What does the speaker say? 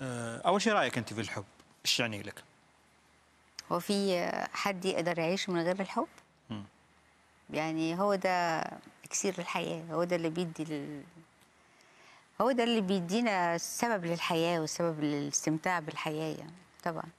آه، اول شيء رايك انت في الحب ايش يعني لك هو في حد يقدر يعيش من غير الحب م. يعني هو ده اكسير الحياه هو ده اللي بيدي ال... هو ده اللي بيدينا السبب للحياه والسبب للاستمتاع بالحياه يعني طبعا